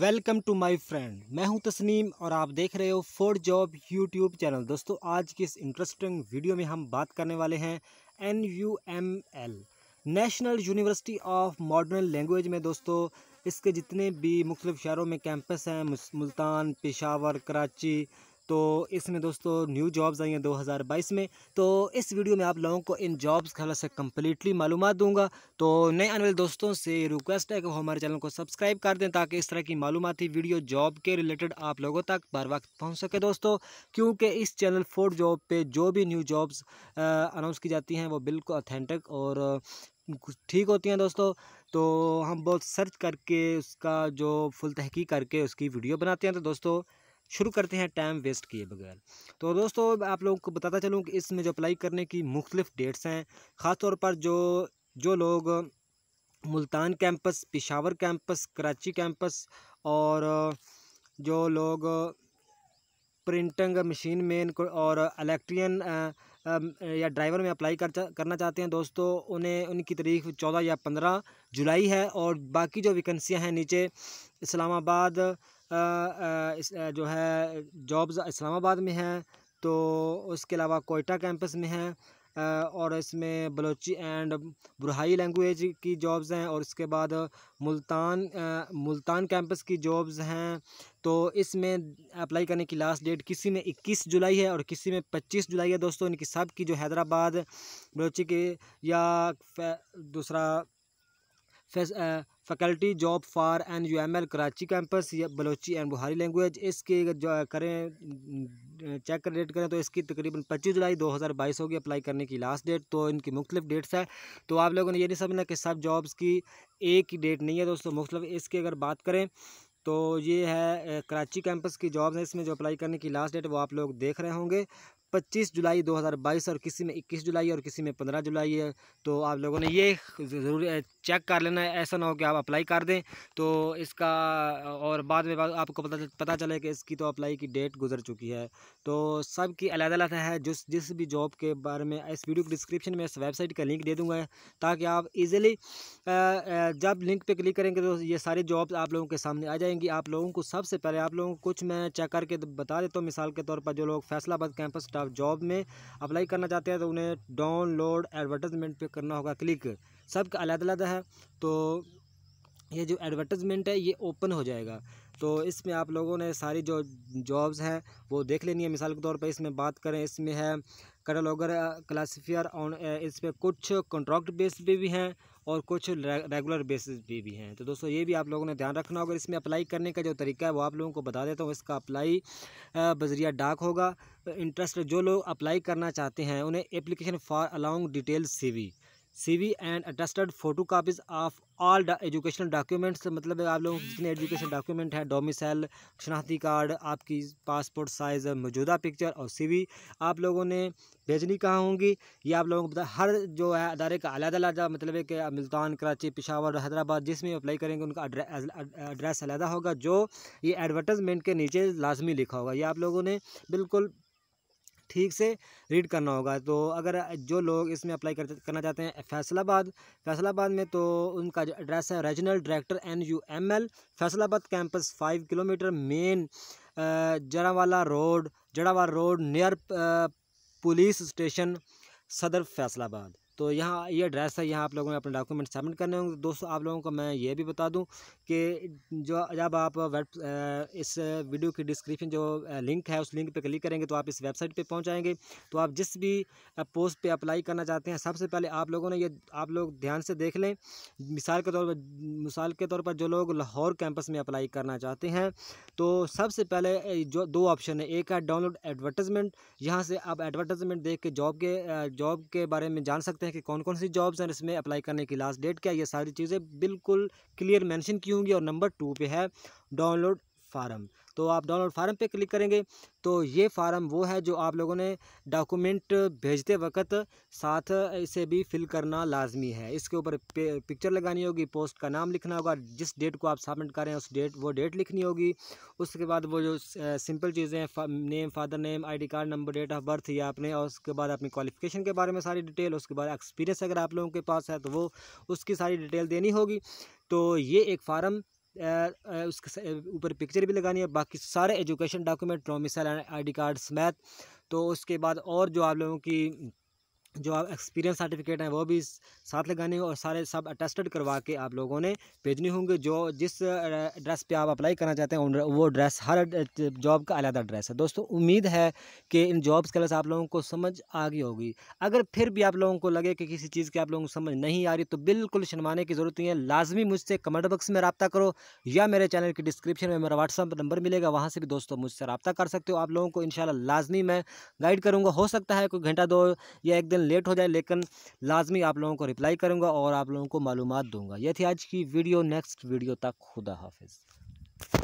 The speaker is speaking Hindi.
वेलकम टू माय फ्रेंड मैं हूं तस्नीम और आप देख रहे हो फोर जॉब यूट्यूब चैनल दोस्तों आज की इस इंटरेस्टिंग वीडियो में हम बात करने वाले हैं N U M L national university of modern language में दोस्तों इसके जितने भी मुख्तु शहरों में कैंपस हैं मुल्तान पेशावर कराची तो इसमें दोस्तों न्यू जॉब्स आई हैं 2022 में तो इस वीडियो में आप लोगों को इन जॉब्स के हवाले से कम्प्लीटली मालूम दूंगा तो नए आने वाले दोस्तों से रिक्वेस्ट है कि वो हमारे चैनल को सब्सक्राइब कर दें ताकि इस तरह की मालूमती वीडियो जॉब के रिलेटेड आप लोगों तक बार वक्त पहुँच सके दोस्तों क्योंकि इस चैनल फोर्ड जॉब पर जो भी न्यू जॉब्स अनाउंस की जाती हैं वो बिल्कुल अथेंटिक और ठीक होती हैं दोस्तों तो हम बहुत सर्च करके उसका जो फुल तहकी करके उसकी वीडियो बनाते हैं तो दोस्तों शुरू करते हैं टाइम वेस्ट किए बगैर तो दोस्तों आप लोगों को बताता चलूँ कि इसमें जो अप्लाई करने की मुख्तफ डेट्स हैं ख़ास तौर पर जो जो लोग Multan campus Peshawar campus Karachi campus और जो लोग प्रिंटिंग मशीन मेन और इलेक्ट्रियन या ड्राइवर में अप्लाई कर करना चाहते हैं दोस्तों उन्हें उनकी तारीख चौदह या पंद्रह जुलाई है और बाकी जो वैकेंसियाँ हैं नीचे इस्लामाबाद जो है जॉब्स इस्लामाबाद में हैं तो उसके अलावा कोयटा कैंपस में हैं और इसमें बलोची एंड बुरहाई लैंग्वेज की जॉब्स हैं और इसके बाद मुल्तान मुल्तान कैंपस की जॉब्स हैं तो इसमें अप्लाई करने की लास्ट डेट किसी में 21 जुलाई है और किसी में 25 जुलाई है दोस्तों इनकी सब की जो हैदराबाद बलोची के या दूसरा faculty job for N U M L Karachi campus या बलोची एंड बुहारी लैंग्वेज इसके जो करें चेक कर डेट करें तो इसकी तकरीबन पच्चीस जुलाई दो हज़ार बाईस होगी अप्लाई करने की लास्ट डेट तो इनकी मुख्तलिफ डेट्स है तो आप लोगों ने ये नहीं समझना कि सब जॉब्स की एक ही डेट नहीं है दोस्तों मुख्तलिफ इसकी अगर बात करें तो ये है कराची कैंपस की जॉब्स हैं इसमें जो अप्लाई करने की लास्ट डेट वो आप लोग देख रहे होंगे 25 जुलाई 2022 और किसी में 21 जुलाई और किसी में 15 जुलाई है तो आप लोगों ने ये जरूरी चेक कर लेना है ऐसा ना हो कि आप अप्लाई कर दें तो इसका और बाद में आपको पता पता चले कि इसकी तो अप्लाई की डेट गुजर चुकी है तो सब की अलग अलग है जिस जिस भी जॉब के बारे में इस वीडियो के डिस्क्रिप्शन में इस वेबसाइट का लिंक दे दूँगा ताकि आप इजीली जब लिंक पे क्लिक करेंगे तो ये सारी जॉब आप लोगों के सामने आ जाएंगी आप लोगों को सबसे पहले आप लोगों को कुछ मैं चेक करके बता देता हूँ मिसाल के तौर पर जो लोग फैसलाबाद कैंपस स्टाफ जॉब में अप्लाई करना चाहते हैं तो उन्हें डाउनलोड एडवर्टाइजमेंट पर करना होगा क्लिक सब का अलग अलग है तो ये जो एडवर्टाइजमेंट है ये ओपन हो जाएगा तो इसमें आप लोगों ने सारी जो जॉब्स हैं वो देख लेनी है मिसाल के तौर पर इसमें बात करें इसमें है कटलॉगर क्लासीफियर ऑन इस पर कुछ कॉन्ट्रैक्ट बेस पे भी हैं और कुछ रेगुलर बेसिस पे भी हैं तो दोस्तों ये भी आप लोगों ने ध्यान रखना होगा इसमें अप्लाई करने का जो तरीका है वो आप लोगों को बता देता हूँ इसका अप्लाई बजरिया डाक होगा इंटरेस्ट जो लोग अप्लाई करना चाहते हैं उन्हें application for along C V CV and attested photo copies of all educational documents मतलब आप लोगों के जितने एजुकेशन डॉक्यूमेंट हैं डोमिसाइल शनाख्ती कार्ड आपकी पासपोर्ट साइज़ मौजूदा पिक्चर और सीवी आप लोगों ने भेजनी कहाँ होंगी ये आप लोगों को हर जो है अदारे का अलग अलग मतलब है कि मुल्तान कराची पिशावर हैदराबाद जिसमें अप्लाई करेंगे उनका एड्रेस अलहदा होगा जो ये एडवर्टाइजमेंट के नीचे लाजमी लिखा होगा ये आप लोगों ने बिल्कुल ठीक से रीड करना होगा तो अगर जो लोग इसमें अप्लाई कर, करना चाहते हैं फैसलाबाद फैसलाबाद में तो उनका जो एड्रेस है regional director N U M L Faisalabad campus five kilometre main Jaranwala road Jaranwala road near police station Saddar Faisalabad तो यहाँ ये एड्रेस है यहाँ आप लोगों ने अपने डॉक्यूमेंट सबमिट करने होंगे दोस्तों आप लोगों को मैं ये भी बता दूँ कि जो जब आप वेब इस वीडियो की डिस्क्रिप्शन जो लिंक है उस लिंक पर क्लिक करेंगे तो आप इस वेबसाइट पर पहुँच जाएंगे तो आप जिस भी पोस्ट पर अप्लाई करना चाहते हैं सबसे पहले आप लोगों ने ये आप लोग ध्यान से देख लें मिसाल के तौर पर मिसाल के तौर पर जो लोग लाहौर कैंपस में अप्लाई करना चाहते हैं तो सबसे पहले जो दो ऑप्शन है एक है डाउनलोड एडवर्टाइजमेंट यहाँ से आप एडवर्टाइजमेंट देख के जॉब के जॉब के बारे में जान सकते हैं हैं कि कौन कौन सी जॉब्स हैं इसमें अप्लाई करने की लास्ट डेट क्या ये सारी चीज़ें बिल्कुल क्लियर मैंशन की होंगी और नंबर टू पे है डाउनलोड फार्म तो आप डाउनलोड फार्म पे क्लिक करेंगे तो ये फार्म वो है जो आप लोगों ने डॉक्यूमेंट भेजते वक्त साथ इसे भी फिल करना लाजमी है इसके ऊपर पिक्चर लगानी होगी पोस्ट का नाम लिखना होगा जिस डेट को आप सबमिट करें उस डेट वो डेट लिखनी होगी उसके बाद वो जो सिंपल चीज़ें हैं name father name I card number date of birth या आपने और उसके बाद अपनी क्वालिफिकेशन के बारे में सारी डिटेल उसके बाद एक्सपीरियंस अगर आप लोगों के पास है तो वो उसकी सारी डिटेल देनी होगी तो ये एक फार्म उसके ऊपर पिक्चर भी लगानी है बाकी सारे education document domicile I D card समेत तो उसके बाद और जो आप लोगों की जो आप एक्सपीरियंस सर्टिफिकेट हैं वो भी साथ लगाने और सारे सब अटेस्टेड करवा के आप लोगों ने भेजने होंगे जो जिस ड्रेस पे आप अप्लाई करना चाहते हैं वो ड्रेस हर जॉब का अलग ड्रेस है दोस्तों उम्मीद है कि इन जॉब्स के लिए आप लोगों को समझ आ गई होगी अगर फिर भी आप लोगों को लगे कि किसी चीज़ की आप लोगों को समझ नहीं आ रही तो बिल्कुल शनवाने की ज़रूरत नहीं है लाजमी मुझसे कमेंट बॉक्स में रबता करो या मेरे चैनल की डिस्क्रिप्शन में मेरा व्हाट्सअप नंबर मिलेगा वहाँ से भी दोस्तों मुझसे रबता कर सकते हो आप लोगों को इन लाजमी मैं गाइड करूँगा हो सकता है कोई घंटा दो या एक दिन लेट हो जाए लेकिन लाजमी आप लोगों को रिप्लाई करूँगा और आप लोगों को मालूम दूँगा ये थी आज की वीडियो नेक्स्ट वीडियो तक खुदा हाफिज़